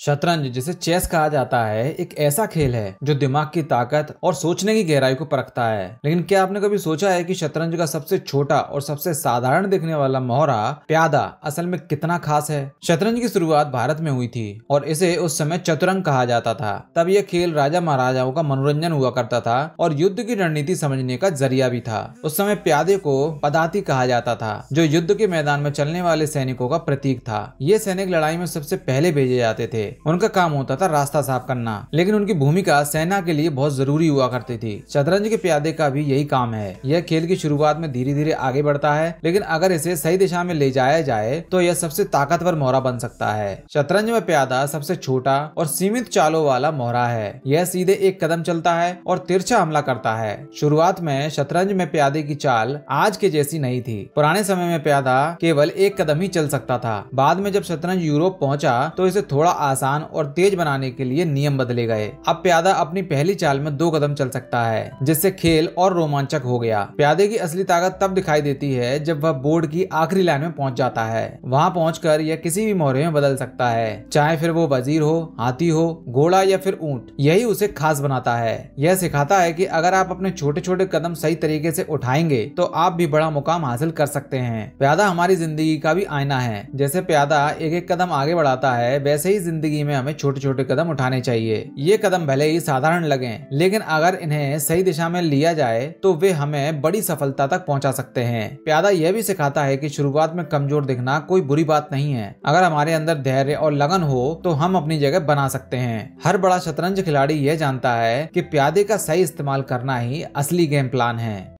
शतरंज जिसे चेस कहा जाता है एक ऐसा खेल है जो दिमाग की ताकत और सोचने की गहराई को परखता है लेकिन क्या आपने कभी सोचा है कि शतरंज का सबसे छोटा और सबसे साधारण दिखने वाला मोहरा प्यादा असल में कितना खास है शतरंज की शुरुआत भारत में हुई थी और इसे उस समय चतुरंग कहा जाता था तब यह खेल राजा महाराजाओं का मनोरंजन हुआ करता था और युद्ध की रणनीति समझने का जरिया भी था उस समय प्यादे को पदाती कहा जाता था जो युद्ध के मैदान में चलने वाले सैनिकों का प्रतीक था ये सैनिक लड़ाई में सबसे पहले भेजे जाते थे उनका काम होता था रास्ता साफ करना लेकिन उनकी भूमिका सेना के लिए बहुत जरूरी हुआ करती थी शतरंज के प्यादे का भी यही काम है यह खेल की शुरुआत में धीरे धीरे आगे बढ़ता है लेकिन अगर इसे सही दिशा में ले जाया जाए तो यह सबसे ताकतवर मोहरा बन सकता है शतरंज में प्यादा सबसे छोटा और सीमित चालों वाला मोहरा है यह सीधे एक कदम चलता है और तिरछा हमला करता है शुरुआत में शतरंज में प्यादे की चाल आज के जैसी नहीं थी पुराने समय में प्यादा केवल एक कदम ही चल सकता था बाद में जब शतरंज यूरोप पहुंचा तो इसे थोड़ा आसान और तेज बनाने के लिए नियम बदले गए अब प्यादा अपनी पहली चाल में दो कदम चल सकता है जिससे खेल और रोमांचक हो गया प्यादे की असली ताकत तब दिखाई देती है जब वह बोर्ड की आखिरी लाइन में पहुंच जाता है वहां कर यह किसी भी मोहरे में बदल सकता है चाहे फिर वो वजीर हो हाथी हो घोड़ा या फिर ऊंट यही उसे खास बनाता है यह सिखाता है की अगर आप अपने छोटे छोटे कदम सही तरीके ऐसी उठाएंगे तो आप भी बड़ा मुकाम हासिल कर सकते हैं प्यादा हमारी जिंदगी का भी आईना है जैसे प्यादा एक एक कदम आगे बढ़ाता है वैसे ही जिंदगी जिंदगी में हमें छोटे छोटे कदम उठाने चाहिए ये कदम भले ही साधारण लगे लेकिन अगर इन्हें सही दिशा में लिया जाए तो वे हमें बड़ी सफलता तक पहुँचा सकते हैं प्यादा यह भी सिखाता है की शुरुआत में कमजोर दिखना कोई बुरी बात नहीं है अगर हमारे अंदर धैर्य और लगन हो तो हम अपनी जगह बना सकते हैं हर बड़ा शतरंज खिलाड़ी यह जानता है कि प्यादे का सही इस्तेमाल करना ही असली गेम प्लान है